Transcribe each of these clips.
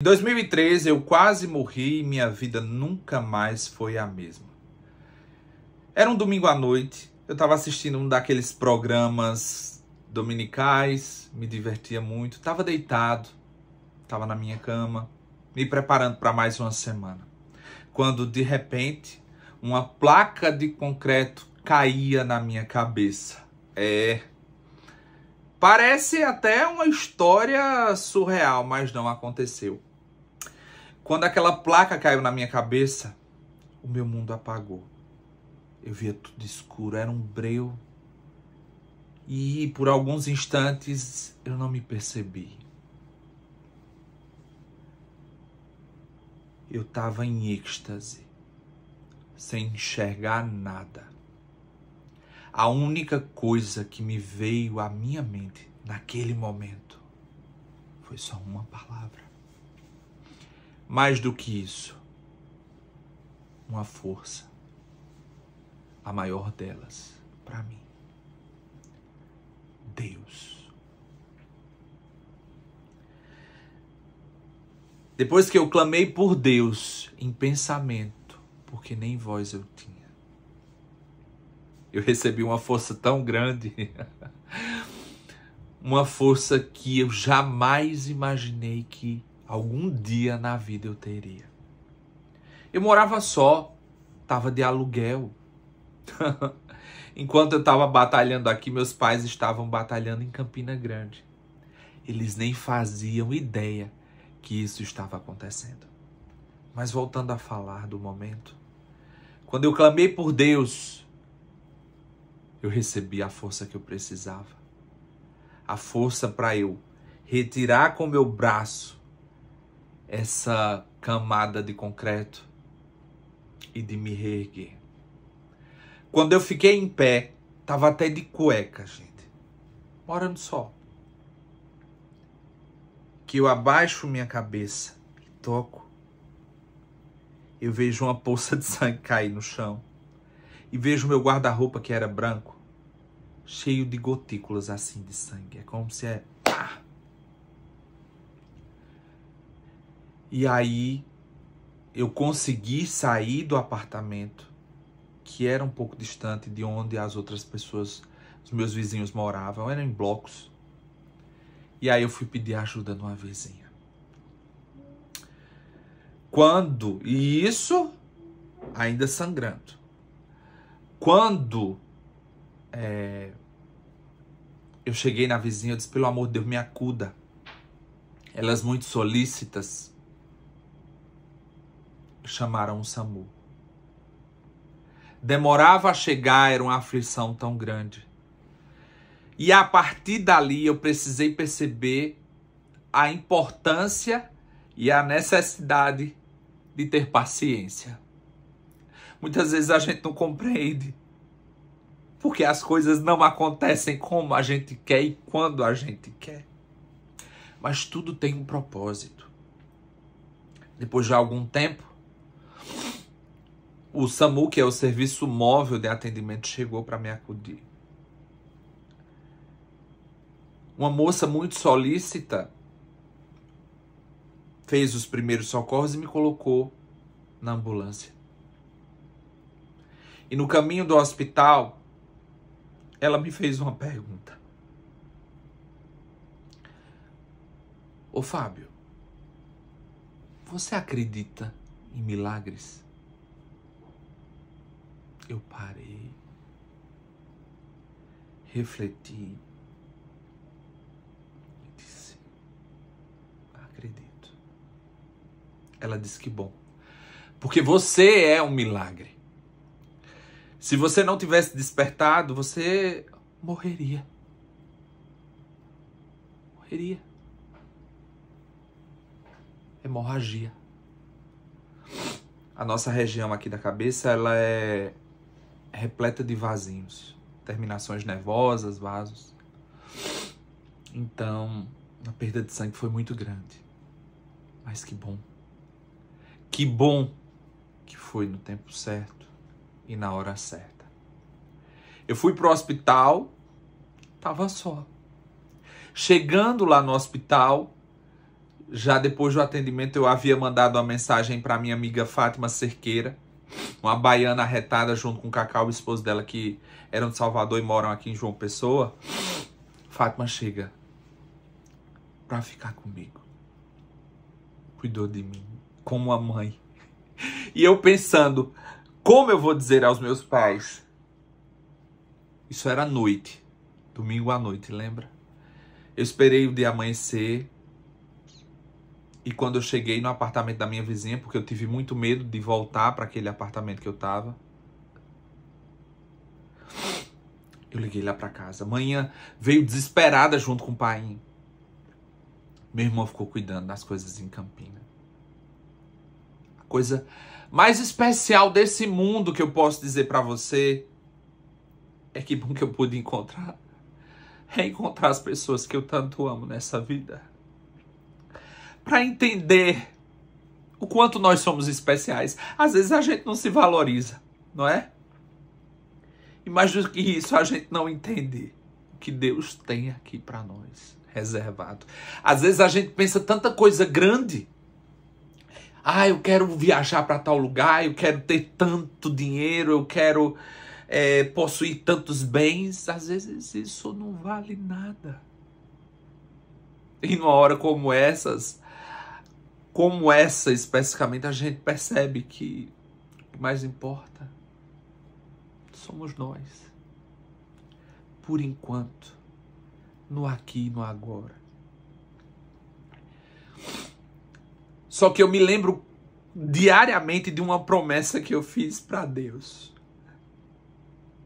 Em 2013 eu quase morri e minha vida nunca mais foi a mesma. Era um domingo à noite, eu estava assistindo um daqueles programas dominicais, me divertia muito, estava deitado, estava na minha cama, me preparando para mais uma semana. Quando de repente uma placa de concreto caía na minha cabeça. É, Parece até uma história surreal, mas não aconteceu. Quando aquela placa caiu na minha cabeça, o meu mundo apagou. Eu via tudo escuro, era um breu. E por alguns instantes eu não me percebi. Eu estava em êxtase, sem enxergar nada. A única coisa que me veio à minha mente naquele momento foi só uma palavra: mais do que isso, uma força, a maior delas para mim. Deus. Depois que eu clamei por Deus em pensamento, porque nem voz eu tinha, eu recebi uma força tão grande, uma força que eu jamais imaginei que algum dia na vida eu teria. Eu morava só, estava de aluguel. Enquanto eu estava batalhando aqui, meus pais estavam batalhando em Campina Grande. Eles nem faziam ideia que isso estava acontecendo. Mas voltando a falar do momento, quando eu clamei por Deus, eu recebi a força que eu precisava. A força para eu retirar com meu braço essa camada de concreto e de me reerguer. Quando eu fiquei em pé, tava até de cueca, gente. morando só. Que eu abaixo minha cabeça e toco. Eu vejo uma poça de sangue cair no chão. E vejo meu guarda-roupa, que era branco, cheio de gotículas assim de sangue. É como se é E aí eu consegui sair do apartamento, que era um pouco distante de onde as outras pessoas, os meus vizinhos moravam, eram em blocos. E aí eu fui pedir ajuda numa vizinha. Quando, e isso ainda sangrando. Quando é, eu cheguei na vizinha, eu disse: pelo amor de Deus, me acuda. Elas muito solícitas chamaram o SAMU. Demorava a chegar, era uma aflição tão grande. E a partir dali eu precisei perceber a importância e a necessidade de ter paciência. Muitas vezes a gente não compreende porque as coisas não acontecem como a gente quer e quando a gente quer. Mas tudo tem um propósito. Depois de algum tempo, o SAMU, que é o Serviço Móvel de Atendimento, chegou para me acudir. Uma moça muito solícita fez os primeiros socorros e me colocou na ambulância. E no caminho do hospital, ela me fez uma pergunta. Ô Fábio, você acredita em milagres? eu parei, refleti e disse: Acredito. Ela disse que bom, porque você é um milagre. Se você não tivesse despertado, você morreria. Morreria. Hemorragia. A nossa região aqui da cabeça, ela é repleta de vasinhos, terminações nervosas, vasos. Então, a perda de sangue foi muito grande. Mas que bom. Que bom que foi no tempo certo e na hora certa. Eu fui pro hospital, tava só. Chegando lá no hospital, já depois do atendimento eu havia mandado uma mensagem para minha amiga Fátima Cerqueira, uma baiana arretada junto com o Cacau, o esposo dela, que eram de Salvador e moram aqui em João Pessoa. Fátima chega para ficar comigo. Cuidou de mim como a mãe. E eu pensando, como eu vou dizer aos meus pais? Isso era noite, domingo à noite, lembra? Eu esperei o dia amanhecer, e quando eu cheguei no apartamento da minha vizinha, porque eu tive muito medo de voltar para aquele apartamento que eu tava, eu liguei lá para casa. Manhã veio desesperada junto com o pai. Meu irmão ficou cuidando das coisas em Campina. A coisa mais especial desse mundo que eu posso dizer para você é que bom que eu pude encontrar. É encontrar as pessoas que eu tanto amo nessa vida para entender o quanto nós somos especiais. Às vezes a gente não se valoriza, não é? E mais do que isso, a gente não entende o que Deus tem aqui para nós reservado. Às vezes a gente pensa tanta coisa grande. Ah, eu quero viajar para tal lugar, eu quero ter tanto dinheiro, eu quero é, possuir tantos bens. Às vezes isso não vale nada. E numa hora como essas, como essa especificamente, a gente percebe que o que mais importa somos nós. Por enquanto, no aqui e no agora. Só que eu me lembro diariamente de uma promessa que eu fiz para Deus.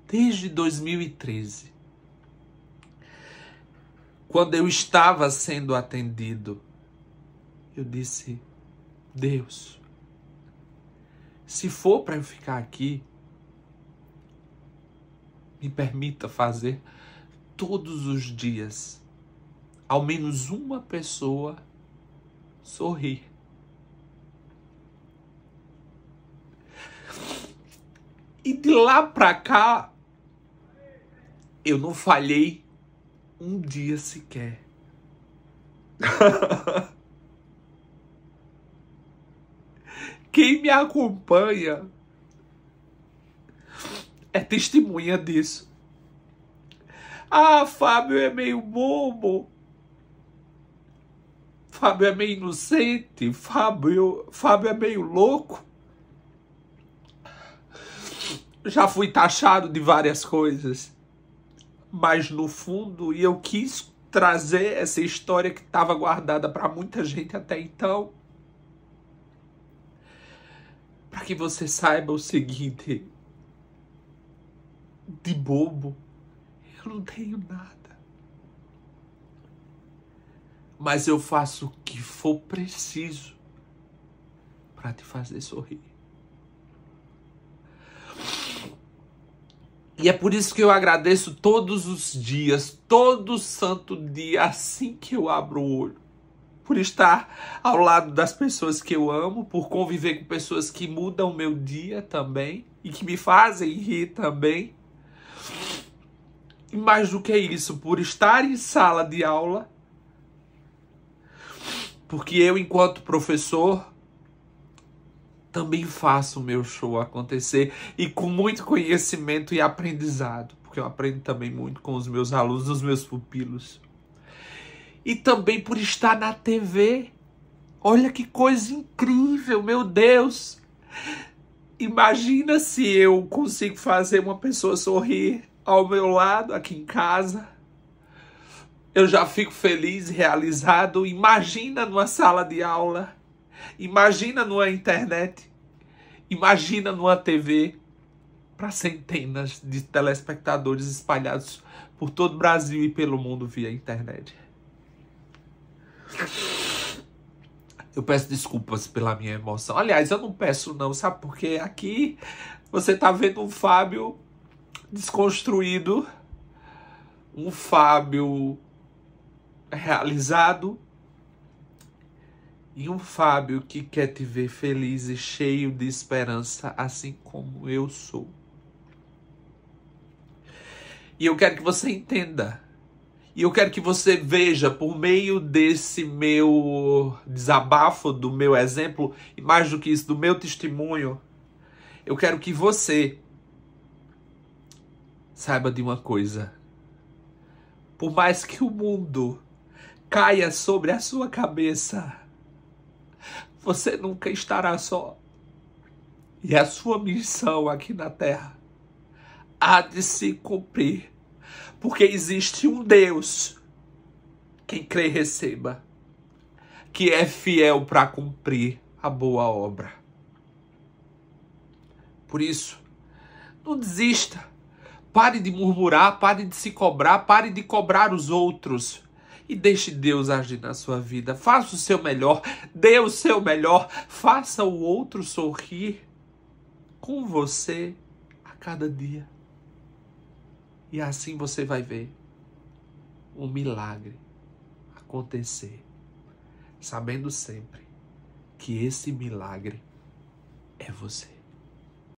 Desde 2013. Quando eu estava sendo atendido eu disse: Deus, se for para eu ficar aqui, me permita fazer todos os dias ao menos uma pessoa sorrir. E de lá para cá, eu não falhei um dia sequer. Quem me acompanha é testemunha disso. Ah, Fábio é meio bobo. Fábio é meio inocente. Fábio, Fábio é meio louco. Já fui taxado de várias coisas. Mas no fundo, e eu quis trazer essa história que estava guardada para muita gente até então para que você saiba o seguinte: de bobo, eu não tenho nada. Mas eu faço o que for preciso para te fazer sorrir. E é por isso que eu agradeço todos os dias, todo santo dia, assim que eu abro o olho por estar ao lado das pessoas que eu amo, por conviver com pessoas que mudam o meu dia também e que me fazem rir também. E mais do que isso, por estar em sala de aula, porque eu, enquanto professor, também faço o meu show acontecer e com muito conhecimento e aprendizado, porque eu aprendo também muito com os meus alunos, os meus pupilos e também por estar na TV. Olha que coisa incrível, meu Deus! Imagina se eu consigo fazer uma pessoa sorrir ao meu lado, aqui em casa. Eu já fico feliz e realizado. Imagina numa sala de aula. Imagina numa internet. Imagina numa TV para centenas de telespectadores espalhados por todo o Brasil e pelo mundo via internet. Eu peço desculpas pela minha emoção. Aliás, eu não peço não, sabe? Porque aqui você tá vendo um Fábio desconstruído, um Fábio realizado e um Fábio que quer te ver feliz e cheio de esperança, assim como eu sou. E eu quero que você entenda e eu quero que você veja, por meio desse meu desabafo, do meu exemplo, e mais do que isso, do meu testemunho, eu quero que você saiba de uma coisa. Por mais que o mundo caia sobre a sua cabeça, você nunca estará só. E a sua missão aqui na Terra há de se cumprir porque existe um Deus, quem crê receba, que é fiel para cumprir a boa obra. Por isso, não desista. Pare de murmurar, pare de se cobrar, pare de cobrar os outros. E deixe Deus agir na sua vida. Faça o seu melhor, dê o seu melhor, faça o outro sorrir com você a cada dia. E assim você vai ver um milagre acontecer, sabendo sempre que esse milagre é você.